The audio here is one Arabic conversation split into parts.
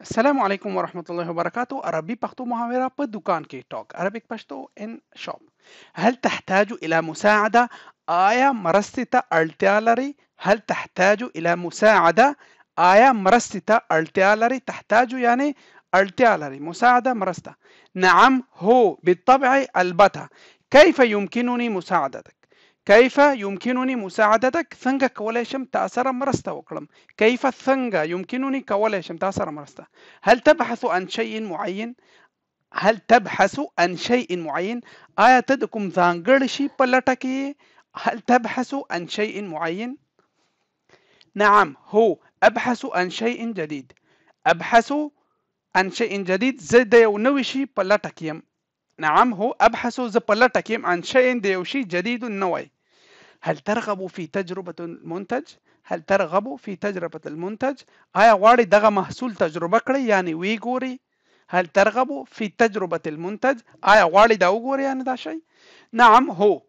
السلام عليكم ورحمة الله وبركاته عربي بختو محاورة بالدكان كي توك عربي بختو إن شوب هل تحتاج إلى مساعدة آيا مرستة أرتيالري هل تحتاج إلى مساعدة آيا مرستة أرتيالري تحتاج يعني أرتيالري مساعدة مرستة نعم هو بالطبع البتة كيف يمكنني مساعدتك كيف يمكنني مساعدتك ثنجا كوليشم تاسرا مرستا وكلم كيف ثنجا يمكنني كوليشم تاسرا مرستا هل تبحث عن شيء معين هل تبحث عن شيء معين آية تدكم د کوم شي هل تبحث عن شيء معين نعم هو أبحث عن شيء جديد أبحث عن شيء جديد زد د شي نعم هو أبحث زه عن شيء ديوشي جديد نوعي هل ترغب في تجربة المنتج؟ هل ترغب في تجربة المنتج؟ آيا غواړئ دغا محصول تجربه يعني یعنی ویګورئ؟ هل ترغب في تجربة المنتج؟ آيا غواړئ دا وګورئ يعني دا شيء؟ نعم هو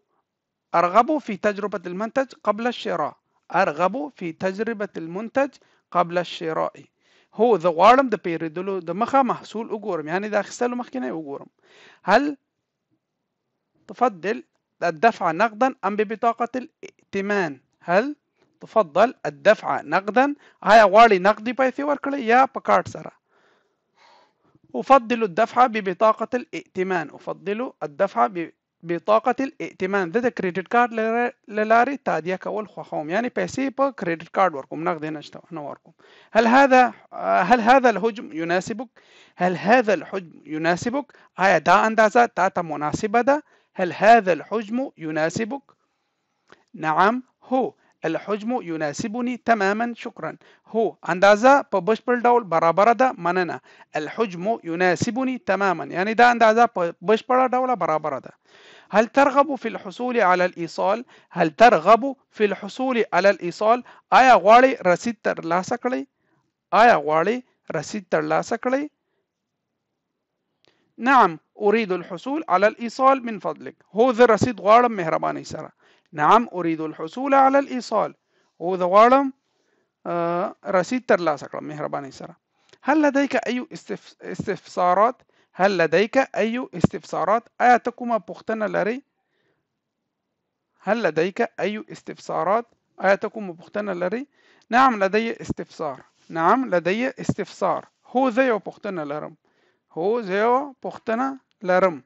أرغب في تجربة المنتج قبل الشراء أرغب في تجربة المنتج قبل الشراء هو ذا غواړم دا بيردلو دا مخا محصول أغورم يعني دا اخیستلو مخکې أغورم هل تفضل الدفع نقدا أم ببطاقة الائتمان هل تفضل الدفع نقدا هيا واري نقدي بايثي وركلي يا بكارت سرا أفضل الدفع ببطاقة الائتمان أفضل الدفع ببطاقة الائتمان ذا كريدت كارد للاري تاديا كول يعني بيسي كريدت كارد وركم نقدي نشتا نوركم هل هذا هل هذا الحجم يناسبك هل هذا الحجم يناسبك هيا دا أندازا تاتا مناسبة ده هل هذا الحجم يناسبك؟ نعم هو الحجم يناسبني تماما شكرا هو اندازه په بشپړ ډول برابر ده مننه الحجم يناسبني تماما يعني دا اندازه په بشپړ ډول برابر ده هل ترغب في الحصول على الايصال هل ترغب في الحصول على الايصال ايا غواړي رسید ترلاسه کړئ ايا غواړي رسید ترلاسه کړئ نعم أريد الحصول على الإيصال من فضلك ذا رسيد غارم مهرباني سارة نعم أريد الحصول على الإيصال ذا غارم آه، رسيد ترلا کړم مهرباني سارة هل لديك أي استفسارات هل لديك أي استفسارات آیا ته کومه لرئ هل لديك أي استفسارات آیا ته کومه لرئ نعم لدي استفسار نعم لدي استفسار هو ذا یو پوښتنه لرم زيو بوختنا لرم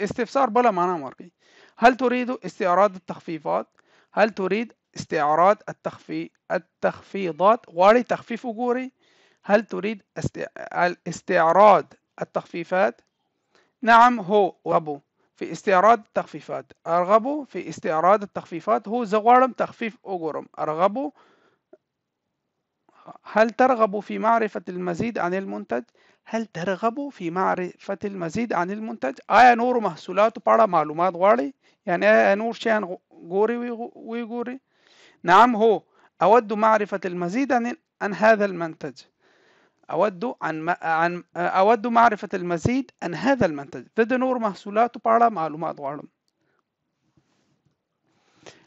استفسار بلا معنى مرقي هل تريد استعراض التخفيضات هل تريد استعراض التخفي... التخفيضات واري تخفيف أجوري هل تريد است... استعراض التخفيفات نعم هو أبو في استعراض التخفيفات أرغب في استعراض التخفيفات هو زوارم تخفيف أجورم أرغب هل ترغب في معرفة المزيد عن المنتج؟ هل ترغب في معرفة المزيد عن المنتج؟ آیا آية نور محصولات بارا معلومات غالي؟ يعني آية نور شان غوري ويغوري؟ نعم هو أود معرفة المزيد عن, عن هذا المنتج أود عن, عن أود معرفة المزيد عن هذا المنتج ضد نور محصولات بارا معلومات غالي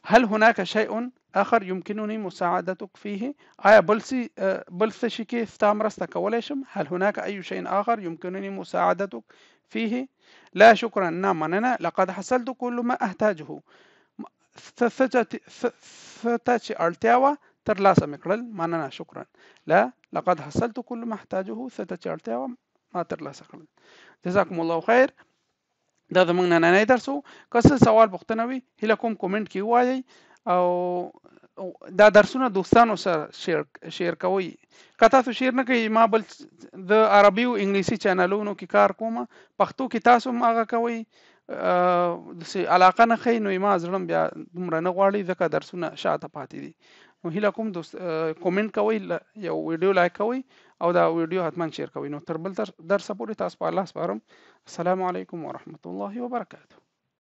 هل هناك شيء آخر يمكنني مساعدتك فيه؟ آيا بلسي آه، بلسشيكي كيف كوليشم؟ هل هناك أي شيء آخر يمكنني مساعدتك فيه؟ لا شكرا نعم أنا لقد حصلت كل ما أحتاجه ستاتي أرتاوى ترلاسا مقرل مننا شكرا لا لقد حصلت كل ما أحتاجه ستاتشي أرتاوى ما ترلاسا قرل جزاكم الله خير دا زمونږ نننی درس و که سوال پوښتنه وي هیله کوم کومنټ کې ووایئ او دا درسونه دوستانو سره شیر شیر کوي که تاسو شیر نه کوي ما بل د عربي او انګلیسي چینلونو کې کار کوم پښتو کې تاسو هم هغه کوي د علاقه نه خې نو ما زړم بیا دومره نه غواړي ځکه درسونه شاته پاتې دي نو هیله کوم دوست کومنټ کوئ یو ویډیو لایک کوئ او دا ویډیو حتما شیر کوئ نو تر بل درس پورې تاسو په الله سپارم السلام علیکم ورحمت الله وبرکاته